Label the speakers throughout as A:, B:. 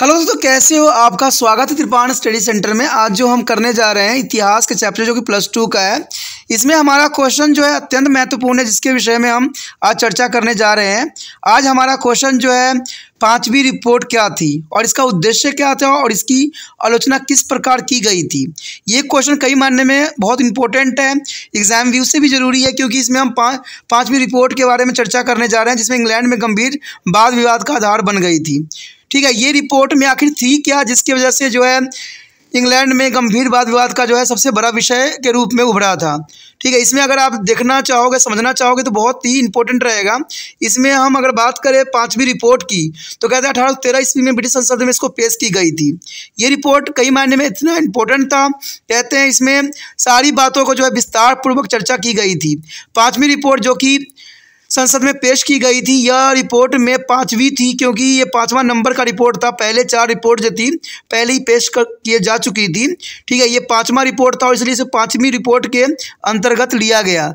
A: hello दोस्तों कैसे हो आपका स्वागत है त्रिपाण स्टडी सेंटर में आज जो हम करने जा रहे हैं इतिहास के चैप्टर जो कि प्लस टू का है इसमें हमारा क्वेश्चन जो है अत्यंत महत्वपूर्ण है जिसके विषय में हम आज चर्चा करने जा रहे हैं आज हमारा क्वेश्चन जो है पांचवी रिपोर्ट क्या थी और इसका उद्देश्य क्या था और इसकी आलोचना किस प्रकार की गई थी ये क्वेश्चन कई मानने में बहुत इंपॉर्टेंट है एग्जाम व्यू से भी जरूरी है क्योंकि इसमें हम पाँच पाँचवीं रिपोर्ट के बारे में चर्चा करने जा रहे हैं जिसमें इंग्लैंड में गंभीर वाद विवाद का आधार बन गई थी ठीक है ये रिपोर्ट में आखिर थी क्या जिसकी वजह से जो है इंग्लैंड में गंभीर वाद विवाद का जो है सबसे बड़ा विषय के रूप में उभरा था ठीक है इसमें अगर आप देखना चाहोगे समझना चाहोगे तो बहुत ही इंपॉर्टेंट रहेगा इसमें हम अगर बात करें पाँचवीं रिपोर्ट की तो कहते हैं अठारह सौ तेरह ईस्वी में ब्रिटिश संसद में इसको पेश की गई थी ये रिपोर्ट कई मायने में इतना इंपॉर्टेंट था कहते हैं इसमें सारी बातों को जो है विस्तारपूर्वक चर्चा की गई थी पाँचवीं रिपोर्ट जो कि संसद में पेश की गई थी यह रिपोर्ट में पाँचवीं थी क्योंकि ये पाँचवा नंबर का रिपोर्ट था पहले चार रिपोर्ट जो थी पहले ही पेश कर किए जा चुकी थी ठीक है ये पांचवा रिपोर्ट था और इसलिए इसे पाँचवीं रिपोर्ट के अंतर्गत लिया गया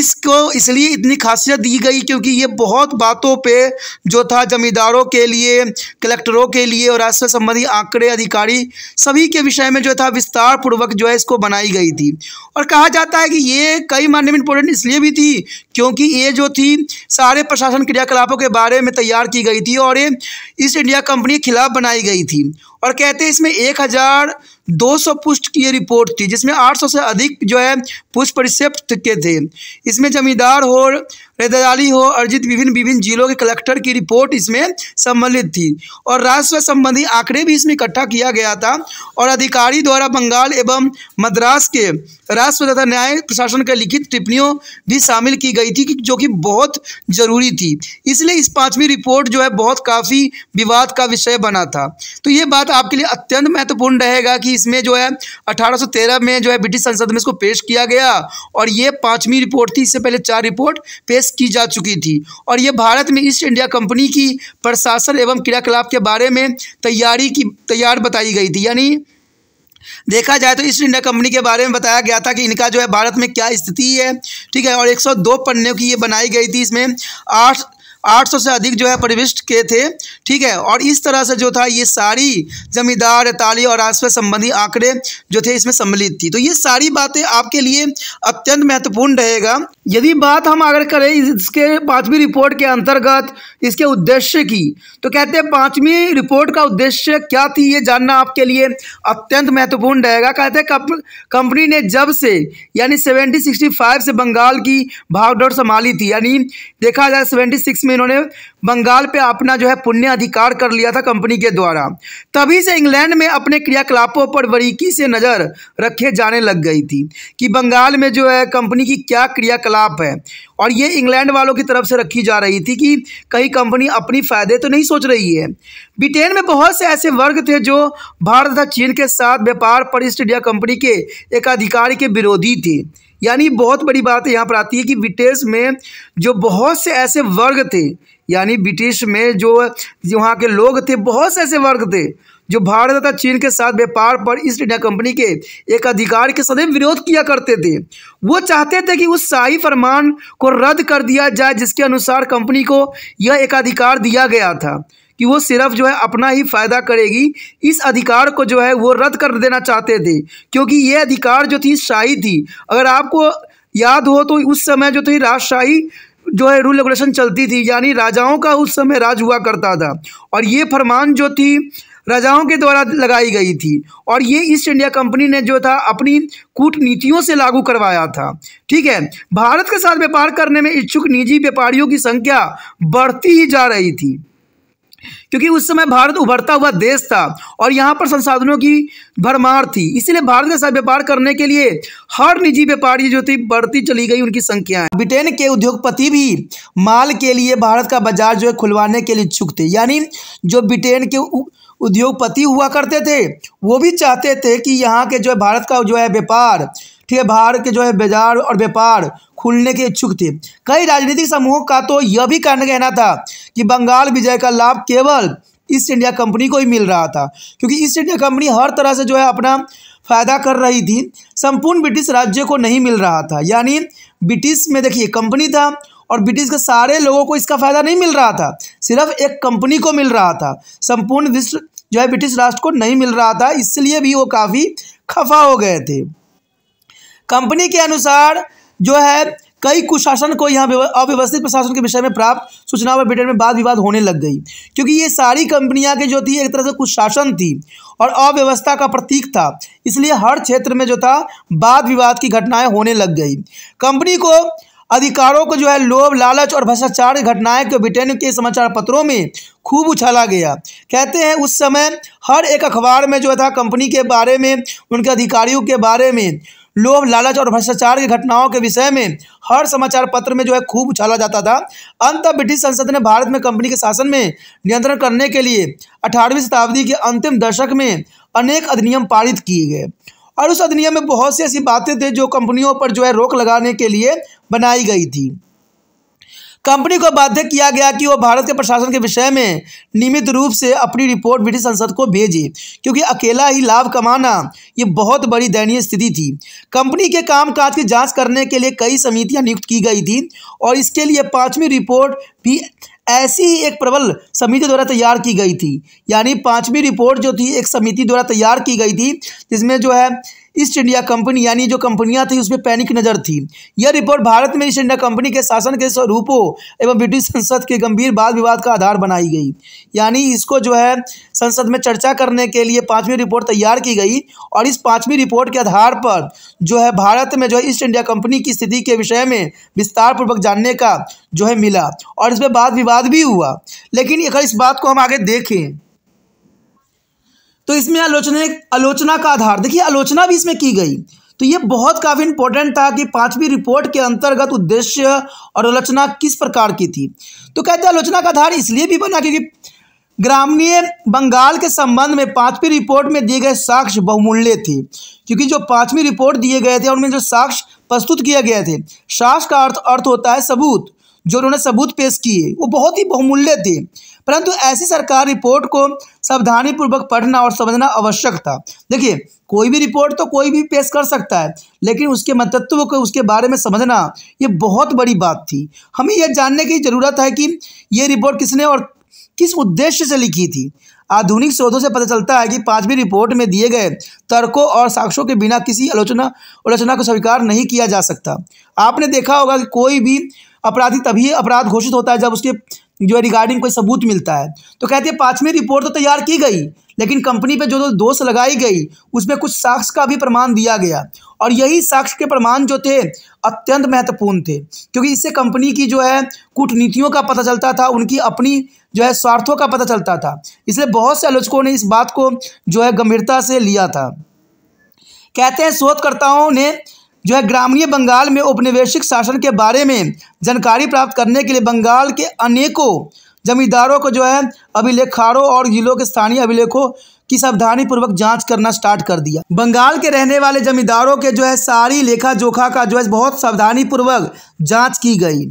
A: इसको इसलिए इतनी खासियत दी गई क्योंकि ये बहुत बातों पर जो था जमींदारों के लिए कलेक्टरों के लिए और राष्ट्र संबंधी आंकड़े अधिकारी सभी के विषय में जो था विस्तार पूर्वक जो है इसको बनाई गई थी और कहा जाता है कि ये कई मान्य में इसलिए भी थी क्योंकि ये जो थी सारे प्रशासन क्रियाकलापों के बारे में तैयार की गई थी और ये ईस्ट इंडिया कंपनी के खिलाफ बनाई गई थी और कहते हैं इसमें एक हज़ार दो सौ पुष्ट की रिपोर्ट थी जिसमें आठ सौ से अधिक जो है पुष्ट परिसेप्ट के थे इसमें जमींदार और रैदारी हो अर्जित विभिन्न विभिन्न जिलों के कलेक्टर की रिपोर्ट इसमें सम्मिलित थी और राजस्व संबंधी आंकड़े भी इसमें इकट्ठा किया गया था और अधिकारी द्वारा बंगाल एवं मद्रास के राजस्व तथा न्याय प्रशासन के लिखित टिप्पणियों भी शामिल की गई थी जो कि बहुत ज़रूरी थी इसलिए इस पाँचवीं रिपोर्ट जो है बहुत काफ़ी विवाद का विषय बना था तो ये बात आपके लिए अत्यंत महत्वपूर्ण रहेगा कि इसमें जो है अठारह में जो है ब्रिटिश संसद में इसको पेश किया गया और ये पाँचवीं रिपोर्ट थी इससे पहले चार रिपोर्ट पेश पेश की जा चुकी थी और ये भारत में ईस्ट इंडिया कंपनी की प्रशासन एवं क्रियाकलाप के बारे में तैयारी की तैयार बताई गई थी यानी देखा जाए तो ईस्ट इंडिया कंपनी के बारे में बताया गया था कि इनका जो है भारत में क्या स्थिति है ठीक है और 102 पन्ने की ये बनाई गई थी इसमें आठ 800 से अधिक जो है परिविष्ट के थे ठीक है और इस तरह से जो था ये सारी जमींदार ताली और पास संबंधी आंकड़े जो थे इसमें सम्मिलित थी तो ये सारी बातें आपके लिए अत्यंत महत्वपूर्ण रहेगा यदि बात हम अगर करें इसके पांचवी रिपोर्ट के अंतर्गत इसके उद्देश्य की तो कहते हैं पांचवी रिपोर्ट का उद्देश्य क्या थी ये जानना आपके लिए अत्यंत महत्वपूर्ण रहेगा कहते हैं कंपनी ने जब से यानी सेवेंटी सिक्सटी फाइव से बंगाल की भागदौड़ संभाली थी यानी देखा जाए सेवेंटी सिक्स में इन्होंने बंगाल पे अपना जो है पुण्य अधिकार कर लिया था कंपनी के द्वारा तभी से इंग्लैंड में अपने क्रियाकलापों पर बरीकी से नज़र रखे जाने लग गई थी कि बंगाल में जो है कंपनी की क्या क्रिया क्रियाकलाप है और ये इंग्लैंड वालों की तरफ से रखी जा रही थी कि कहीं कंपनी अपनी फ़ायदे तो नहीं सोच रही है ब्रिटेन में बहुत से ऐसे वर्ग थे जो भारत तथा चीन के साथ व्यापार पर ईस्ट इंडिया कंपनी के एक अधिकारी के विरोधी थे यानी बहुत बड़ी बात यहाँ पर आती है कि ब्रिटेश में जो बहुत से ऐसे वर्ग थे यानी ब्रिटिश में जो वहाँ के लोग थे बहुत से ऐसे वर्ग थे जो भारत तथा चीन के साथ व्यापार पर ईस्ट इंडिया कंपनी के एक अधिकार के सदैव विरोध किया करते थे वो चाहते थे कि उस शाही फरमान को रद्द कर दिया जाए जिसके अनुसार कंपनी को यह एकाधिकार दिया गया था कि वो सिर्फ जो है अपना ही फायदा करेगी इस अधिकार को जो है वो रद्द कर देना चाहते थे क्योंकि ये अधिकार जो थी शाही थी अगर आपको याद हो तो उस समय जो थी राजशाही जो है रूल रेगुलेशन चलती थी यानी राजाओं का उस समय राज हुआ करता था और ये फरमान जो थी राजाओं के द्वारा लगाई गई थी और ये ईस्ट इंडिया कंपनी ने जो था अपनी कूटनीतियों से लागू करवाया था ठीक है भारत के साथ व्यापार करने में इच्छुक निजी व्यापारियों की संख्या बढ़ती ही जा रही थी क्योंकि उस समय भारत उभरता हुआ देश था और यहाँ पर संसाधनों की भरमार थी इसीलिए भारत के साथ व्यापार करने के लिए हर निजी व्यापारी जो थी बढ़ती चली गई उनकी संख्या ब्रिटेन के उद्योगपति भी माल के लिए भारत का बाजार जो है खुलवाने के लिए इच्छुक थे यानी जो ब्रिटेन के उद्योगपति हुआ करते थे वो भी चाहते थे कि यहाँ के जो है भारत का जो है व्यापार ठीक है भारत के जो है बाजार और व्यापार खुलने के इच्छुक थे कई राजनीतिक समूहों का तो यह भी कारण कहना था कि बंगाल विजय का लाभ केवल ईस्ट इंडिया कंपनी को ही मिल रहा था क्योंकि ईस्ट इंडिया कंपनी हर तरह से जो है अपना फ़ायदा कर रही थी संपूर्ण ब्रिटिश राज्य को नहीं मिल रहा था यानी ब्रिटिश में देखिए कंपनी था और ब्रिटिश के सारे लोगों को इसका फ़ायदा नहीं मिल रहा था सिर्फ एक कंपनी को मिल रहा था संपूर्ण विश्व जो है ब्रिटिश राष्ट्र को नहीं मिल रहा था इसलिए भी वो काफ़ी खफा हो गए थे कंपनी के अनुसार जो है कई कुशासन को यहाँ अव्यवस्थित प्रशासन के विषय में प्राप्त सूचनाओं पर ब्रिटेन में वाद विवाद होने लग गई क्योंकि ये सारी कंपनियाँ के जो थी एक तरह से कुशासन थी और अव्यवस्था का प्रतीक था इसलिए हर क्षेत्र में जो था वाद विवाद की घटनाएं होने लग गई कंपनी को अधिकारों को जो है लोभ लालच और भ्रष्टाचार घटनाएं को ब्रिटेन के समाचार पत्रों में खूब उछाला गया कहते हैं उस समय हर एक अखबार में जो था कंपनी के बारे में उनके अधिकारियों के बारे में लोभ लालच और भ्रष्टाचार की घटनाओं के विषय में हर समाचार पत्र में जो है खूब उछाला जाता था अंत ब्रिटिश संसद ने भारत में कंपनी के शासन में नियंत्रण करने के लिए अठारहवीं शताब्दी के अंतिम दशक में अनेक अधिनियम पारित किए गए और उस अधिनियम में बहुत सी ऐसी बातें थे जो कंपनियों पर जो है रोक लगाने के लिए बनाई गई थी कंपनी को बाध्य किया गया कि वह भारत के प्रशासन के विषय में नियमित रूप से अपनी रिपोर्ट ब्रिटिश संसद को भेजे क्योंकि अकेला ही लाभ कमाना ये बहुत बड़ी दयनीय स्थिति थी कंपनी के कामकाज की जांच करने के लिए कई समितियां नियुक्त की गई थी और इसके लिए पाँचवीं रिपोर्ट भी ऐसी ही एक प्रबल समिति द्वारा तैयार की गई थी यानी पांचवी रिपोर्ट जो थी एक समिति द्वारा तैयार की गई थी जिसमें जो है ईस्ट इंडिया कंपनी यानी जो कंपनियां थी उसमें पैनिक नजर थी यह रिपोर्ट भारत में ईस्ट इंडिया कंपनी के शासन के स्वरूपों एवं ब्रिटिश संसद के गंभीर वाद विवाद का आधार बनाई गई यानी इसको जो है संसद में चर्चा करने के लिए पाँचवीं रिपोर्ट तैयार की गई और इस पाँचवीं रिपोर्ट के आधार पर जो है भारत में जो है ईस्ट इंडिया कंपनी की स्थिति के विषय में विस्तारपूर्वक जानने का जो है मिला और इसमें वाद विवाद भी हुआ लेकिन अगर इस बात को हम आगे देखें तो इसमें आलोचना आलोचना का आधार देखिए आलोचना भी इसमें की गई तो ये बहुत काफ़ी इंपॉर्टेंट था कि पांचवी रिपोर्ट के अंतर्गत उद्देश्य और आलोचना किस प्रकार की थी तो कहते हैं आलोचना का आधार इसलिए भी बना क्योंकि ग्रामीण बंगाल के संबंध में पांचवी रिपोर्ट में दिए गए साक्ष्य बहुमूल्य थे क्योंकि जो पांचवी रिपोर्ट दिए गए थे उनमें जो साक्ष्य प्रस्तुत किए गए थे साक्ष्य का अर्थ अर्थ होता है सबूत जो उन्होंने सबूत पेश किए वो बहुत ही बहुमूल्य थे परंतु ऐसी सरकार रिपोर्ट को सावधानीपूर्वक पढ़ना और समझना आवश्यक था देखिए कोई भी रिपोर्ट तो कोई भी पेश कर सकता है लेकिन उसके मतत्व को उसके बारे में समझना ये बहुत बड़ी बात थी हमें यह जानने की ज़रूरत है कि ये रिपोर्ट किसने और किस उद्देश्य से लिखी थी आधुनिक शोधों से पता चलता है कि पांचवी रिपोर्ट में दिए गए तर्कों और साक्ष्यों के बिना किसी आलोचना आलोचना को स्वीकार नहीं किया जा सकता आपने देखा होगा कि कोई भी अपराधी तभी अपराध घोषित होता है जब उसके जो रिगार्डिंग कोई सबूत मिलता है तो कहते हैं पाँचवीं रिपोर्ट तो तैयार की गई लेकिन कंपनी पे जो जो दोष लगाई गई उसमें कुछ साक्ष्य का भी प्रमाण दिया गया और यही साक्ष के प्रमाण जो थे अत्यंत महत्वपूर्ण थे क्योंकि इससे कंपनी की जो है कूटनीतियों का पता चलता था उनकी अपनी जो है स्वार्थों का पता चलता था इसलिए बहुत से आलोचकों ने इस बात को जो है गंभीरता से लिया था कहते हैं शोधकर्ताओं ने जो है ग्रामीण बंगाल में औपनिवेशिक शासन के बारे में जानकारी प्राप्त करने के लिए बंगाल के अनेकों जमींदारों को जो है अभिलेखारों और जिलों के स्थानीय अभिलेखों की सावधानी पूर्वक जांच करना स्टार्ट कर दिया बंगाल के रहने वाले जमींदारों के जो है सारी लेखा जोखा का जो है बहुत सावधानी पूर्वक जांच की गई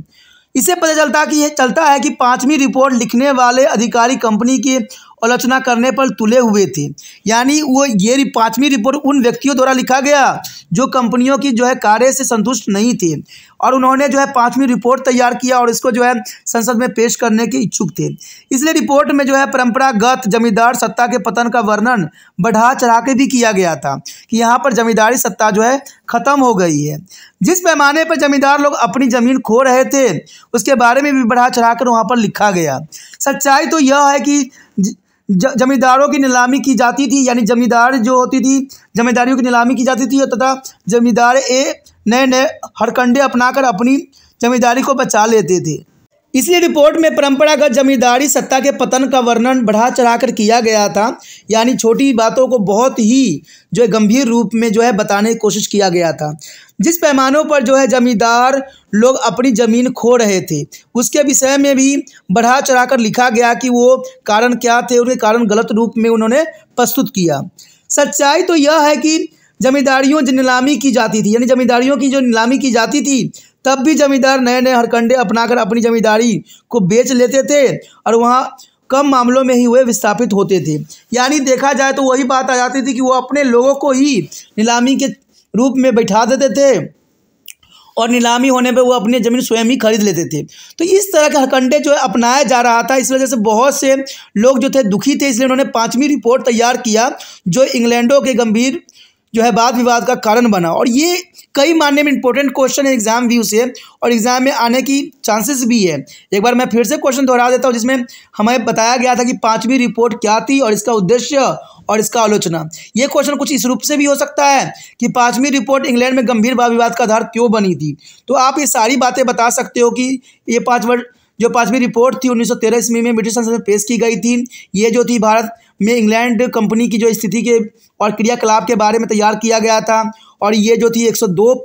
A: इसे पता चलता कि यह चलता है कि पांचवी रिपोर्ट लिखने वाले अधिकारी कंपनी के आलोचना करने पर तुले हुए थे यानी वो ये पाँचवीं रिपोर्ट उन व्यक्तियों द्वारा लिखा गया जो कंपनियों की जो है कार्य से संतुष्ट नहीं थे और उन्होंने जो है पाँचवीं रिपोर्ट तैयार किया और इसको जो है संसद में पेश करने के इच्छुक थे इसलिए रिपोर्ट में जो है परंपरागत जमींदार सत्ता के पतन का वर्णन बढ़ा चढ़ा के भी किया गया था कि यहाँ पर जमींदारी सत्ता जो है ख़त्म हो गई है जिस पैमाने पर जमींदार लोग अपनी ज़मीन खो रहे थे उसके बारे में भी बढ़ा चढ़ा कर वहाँ पर लिखा गया सच्चाई तो यह है कि जमींदारों की नीलामी की जाती थी यानी जमींदार जो होती थी जमींदारियों की नीलामी की जाती थी तथा जमींदार ए नए नए हरकंडे अपनाकर अपनी जमींदारी को बचा लेते थे इसी रिपोर्ट में परंपरागत जमींदारी सत्ता के पतन का वर्णन बढ़ा चढ़ाकर किया गया था यानी छोटी बातों को बहुत ही जो है गंभीर रूप में जो है बताने की कोशिश किया गया था जिस पैमानों पर जो है जमींदार लोग अपनी ज़मीन खो रहे थे उसके विषय में भी बढ़ा चढ़ाकर लिखा गया कि वो कारण क्या थे उनके कारण गलत रूप में उन्होंने प्रस्तुत किया सच्चाई तो यह है कि जमींदारियों जो नीलामी की जाती थी यानी जमींदारियों की जो नीलामी की जाती थी तब भी जमींदार नए नए हरकंडे अपनाकर अपनी जमींदारी को बेच लेते थे और वहाँ कम मामलों में ही वे विस्थापित होते थे यानी देखा जाए तो वही बात आ जाती थी कि वो अपने लोगों को ही नीलामी के रूप में बैठा देते थे और नीलामी होने पे वो अपनी ज़मीन स्वयं ही खरीद लेते थे तो इस तरह का हरकंडे जो है अपनाया जा रहा था इस वजह से बहुत से लोग जो थे दुखी थे इसलिए उन्होंने पाँचवीं रिपोर्ट तैयार किया जो इंग्लैंडों के गंभीर जो है वाद विवाद का कारण बना और ये कई मानने में इंपॉर्टेंट क्वेश्चन है एग्जाम व्यू से और एग्जाम में आने की चांसेस भी है एक बार मैं फिर से क्वेश्चन दोहरा देता हूँ जिसमें हमें बताया गया था कि पांचवी रिपोर्ट क्या थी और इसका उद्देश्य और इसका आलोचना ये क्वेश्चन कुछ इस रूप से भी हो सकता है कि पांचवी रिपोर्ट इंग्लैंड में गंभीर वाद विवाद का आधार क्यों बनी थी तो आप ये सारी बातें बता सकते हो कि ये पाँच वर्ड जो पांचवी रिपोर्ट थी उन्नीस ईस्वी में ब्रिटिश संसद में पेश की गई थी ये जो थी भारत में इंग्लैंड कंपनी की जो स्थिति के और क्रियाकलाप के बारे में तैयार किया गया था और ये जो थी 102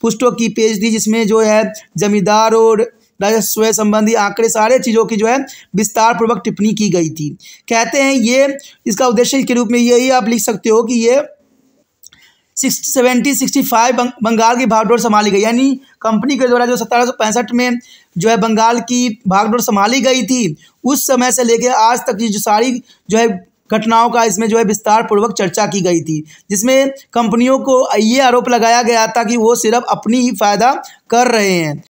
A: पुष्टों की पेज थी जिसमें जो है जमींदार और राजस्व संबंधी आंकड़े सारे चीज़ों की जो है विस्तार पूर्वक टिप्पणी की गई थी कहते हैं ये इसका उद्देश्य के रूप में यही आप लिख सकते हो कि ये सेवेंटी सिक्सटी फाइव बंगाल की भागडोर संभाली गई यानी कंपनी के द्वारा जो सत्रह में जो है बंगाल की भागडोर संभाली गई थी उस समय से लेकर आज तक की जो सारी जो है घटनाओं का इसमें जो है विस्तार पूर्वक चर्चा की गई थी जिसमें कंपनियों को ये आरोप लगाया गया था कि वो सिर्फ अपनी ही फायदा कर रहे हैं